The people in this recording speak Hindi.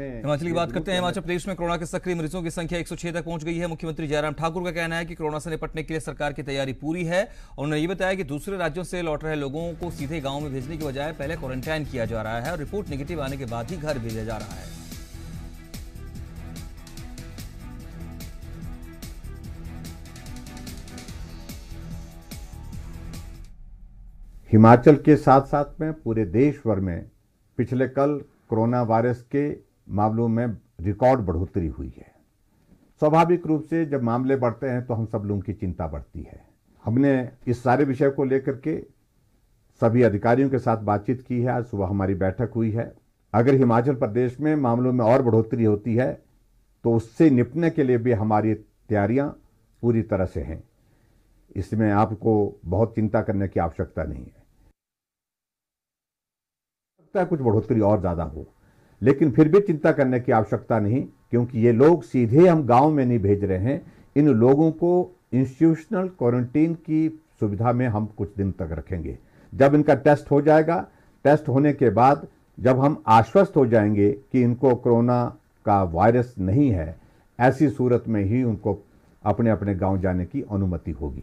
हिमाचल की बात करते हैं हिमाचल प्रदेश में कोरोना के सक्रिय मरीजों की संख्या 106 तक पहुंच गई है मुख्यमंत्री जयराम ठाकुर का कहना है कि कोरोना से निपटने के लिए सरकार की तैयारी पूरी है और उन्होंने ये बताया कि दूसरे राज्यों से लौट रहे लोगों को सीधे गांव में भेजने की बजाय पहले क्वारंटाइन किया जा रहा है और रिपोर्ट निगेटिव आने के बाद ही घर भेजा जा रहा है हिमाचल के साथ साथ में पूरे देश भर में पिछले कल कोरोना वायरस के मामलों में रिकॉर्ड बढ़ोतरी हुई है स्वाभाविक रूप से जब मामले बढ़ते हैं तो हम सब लोगों की चिंता बढ़ती है हमने इस सारे विषय को लेकर के सभी अधिकारियों के साथ बातचीत की है आज सुबह हमारी बैठक हुई है अगर हिमाचल प्रदेश में मामलों में और बढ़ोतरी होती है तो उससे निपटने के लिए भी हमारी तैयारियां पूरी तरह से हैं इसमें आपको बहुत चिंता करने की आवश्यकता नहीं है कुछ बढ़ोतरी और ज़्यादा हो लेकिन फिर भी चिंता करने की आवश्यकता नहीं क्योंकि ये लोग सीधे हम गांव में नहीं भेज रहे हैं इन लोगों को इंस्टीट्यूशनल क्वारंटीन की सुविधा में हम कुछ दिन तक रखेंगे जब इनका टेस्ट हो जाएगा टेस्ट होने के बाद जब हम आश्वस्त हो जाएंगे कि इनको कोरोना का वायरस नहीं है ऐसी सूरत में ही उनको अपने अपने गांव जाने की अनुमति होगी